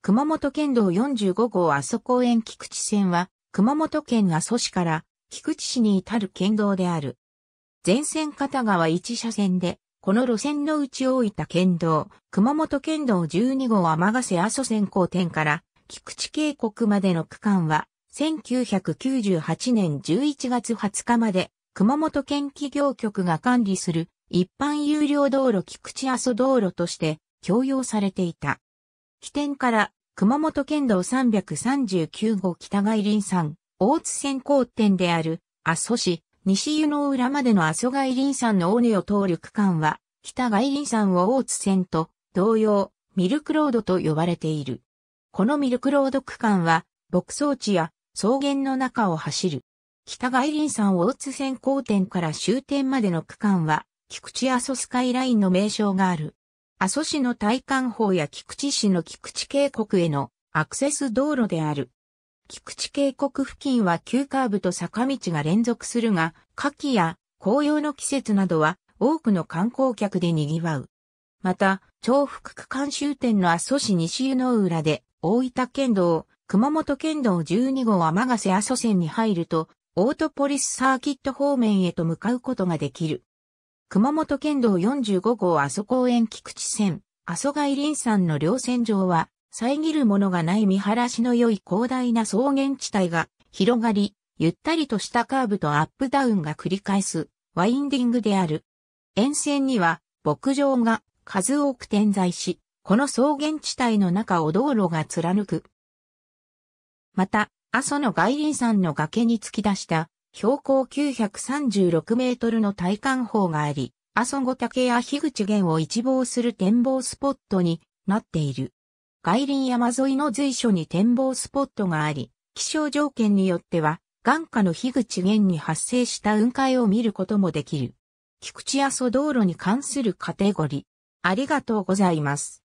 熊本県道45号阿蘇公園菊池線は、熊本県阿蘇市から菊池市に至る県道である。全線片側1車線で、この路線のうち大分県道、熊本県道12号天ヶ瀬阿蘇線交点から菊池渓谷までの区間は、1998年11月20日まで、熊本県企業局が管理する一般有料道路菊池阿蘇道路として共用されていた。起点から熊本県道339号北外輪山、大津線交点である、阿蘇市、西湯の浦までの阿蘇外輪山の尾根を通る区間は、北外輪山を大津線と、同様、ミルクロードと呼ばれている。このミルクロード区間は、牧草地や草原の中を走る。北外輪山大津線交点から終点までの区間は、菊池阿蘇スカイラインの名称がある。阿蘇市の大観峰や菊池市の菊池渓谷へのアクセス道路である。菊池渓谷付近は急カーブと坂道が連続するが、夏季や紅葉の季節などは多くの観光客で賑わう。また、重複区間終点の阿蘇市西湯の浦で、大分県道、熊本県道12号天ヶ瀬阿蘇線に入ると、オートポリスサーキット方面へと向かうことができる。熊本県道45号阿蘇公園菊池線、阿蘇外林山の両線上は、遮るものがない見晴らしの良い広大な草原地帯が広がり、ゆったりとしたカーブとアップダウンが繰り返すワインディングである。沿線には牧場が数多く点在し、この草原地帯の中を道路が貫く。また、阿蘇の外林山の崖に突き出した標高936メートルの体感法があり、阿蘇五岳や樋口源を一望する展望スポットになっている。外輪山沿いの随所に展望スポットがあり、気象条件によっては、眼下の樋口源に発生した雲海を見ることもできる。菊池阿蘇道路に関するカテゴリー。ありがとうございます。